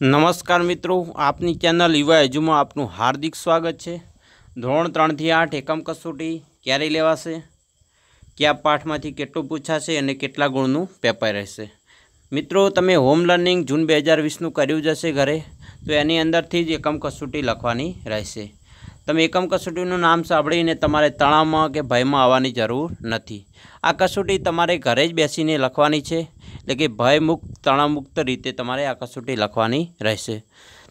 નમસ્કાર મિત્રો આપની ચેનલ યુવા એજુમાં આપનું હાર્દિક સ્વાગત છે ધોરણ ત્રણથી આઠ એકમ કસોટી ક્યારે લેવાશે કયા પાઠમાંથી કેટલું પૂછાશે અને કેટલા ગુણનું પેપર રહેશે મિત્રો તમે હોમ લર્નિંગ જૂન બે હજાર વીસનું કર્યું જશે ઘરે તો એની અંદરથી જ એકમ કસોટી લખવાની રહેશે તમે એકમ કસોટીનું નામ સાંભળીને તમારે તણાવમાં કે ભયમાં આવવાની જરૂર નથી આ કસોટી તમારે ઘરે જ બેસીને લખવાની છે એટલે કે ભયમુક્ત તણાવમુક્ત રીતે તમારે આ કસોટી લખવાની રહેશે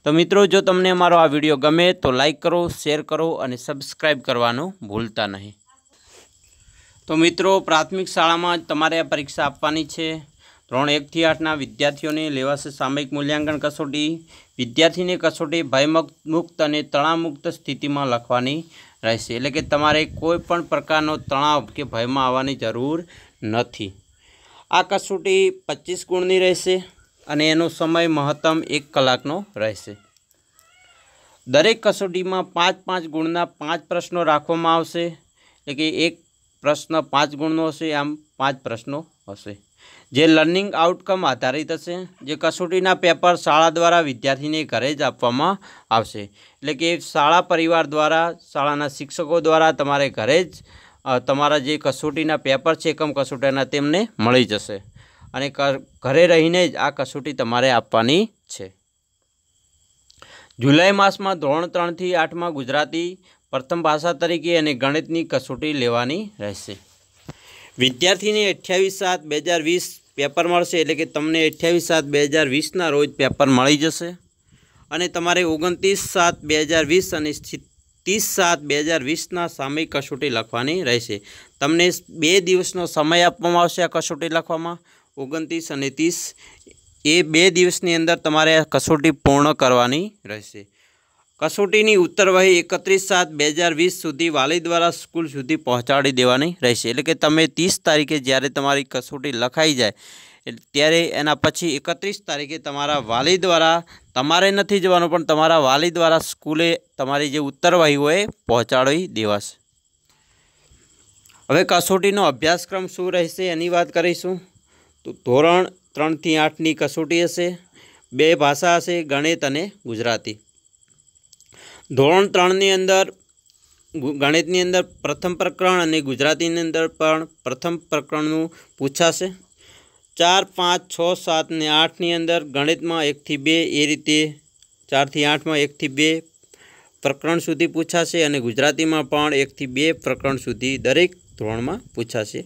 તો મિત્રો જો તમને અમારો આ વિડીયો ગમે તો લાઈક કરો શેર કરો અને સબસ્ક્રાઈબ કરવાનું ભૂલતા નહીં તો મિત્રો પ્રાથમિક શાળામાં તમારે આ પરીક્ષા આપવાની છે ધોરણ એકથી આઠના વિદ્યાર્થીઓને લેવાશે સામયિક મૂલ્યાંકન કસોટી વિદ્યાર્થીને કસોટી ભયમુક્ત અને તણાવમુક્ત સ્થિતિમાં લખવાની રહેશે એટલે કે તમારે કોઈ પણ પ્રકારનો તણાવ કે ભયમાં આવવાની જરૂર નથી આ કસોટી પચીસ ગુણની રહેશે અને એનો સમય મહત્તમ એક કલાકનો રહેશે દરેક કસોટીમાં પાંચ પાંચ ગુણના પાંચ પ્રશ્નો રાખવામાં આવશે એટલે કે એક પ્રશ્ન પાંચ ગુણનો હશે આમ પાંચ પ્રશ્નો હશે જે લર્નિંગ આઉટકમ આધારિત હશે જે કસોટીના પેપર શાળા દ્વારા વિદ્યાર્થીને ઘરે જ આપવામાં આવશે એટલે કે શાળા પરિવાર દ્વારા શાળાના શિક્ષકો દ્વારા તમારે ઘરે જ તમારા જે કસોટીના પેપર છે એકમ કસોટીના તેમને મળી જશે અને ઘરે રહીને જ આ કસોટી તમારે આપવાની છે જુલાઈ માસમાં ધોરણ ત્રણથી આઠમાં ગુજરાતી પ્રથમ ભાષા તરીકે અને ગણિતની કસોટી લેવાની રહેશે વિદ્યાર્થીને અઠ્યાવીસ સાત બે હજાર વીસ પેપર મળશે એટલે કે તમને અઠ્યાવીસ સાત બે હજાર વીસના રોજ પેપર મળી જશે અને તમારે ઓગણત્રીસ સાત બે હજાર વીસ અને 30 7 2020 ના સામયિક કસોટી લખવાની રહેશે તમને 2 દિવસનો સમય આપવામાં આવશે આ કસોટી લખવામાં 29 અને 30 આ 2 દિવસની અંદર તમારે કસોટી પૂર્ણ કરવાની રહેશે કસોટીની ઉત્તરવહી 31 7 2020 સુધી વાલી દ્વારા સ્કૂલ સુધી પહોંચાડી દેવાની રહેશે એટલે કે તમે 30 તારીખે જ્યારે તમારી કસોટી લખાઈ જાય ત્યારે એના પછી એકત્રીસ તારીખે તમારા વાલી દ્વારા તમારે નથી જવાનું પણ તમારા વાલી દ્વારા સ્કૂલે તમારી જે ઉત્તરવાહી હોય પહોંચાડી દેવાશે હવે કસોટીનો અભ્યાસક્રમ શું રહેશે એની વાત કરીશું તો ધોરણ ત્રણથી આઠની કસોટી હશે બે ભાષા હશે ગણિત અને ગુજરાતી ધોરણ ત્રણની અંદર ગણિતની અંદર પ્રથમ પ્રકરણ અને ગુજરાતીની અંદર પણ પ્રથમ પ્રકરણનું પૂછાશે ચાર પાંચ છ સાત ને આઠની અંદર ગણિતમાં એકથી બે એ રીતે ચારથી આઠમાં એકથી બે પ્રકરણ સુધી પૂછાશે અને ગુજરાતીમાં પણ એકથી બે પ્રકરણ સુધી દરેક ધોરણમાં પૂછાશે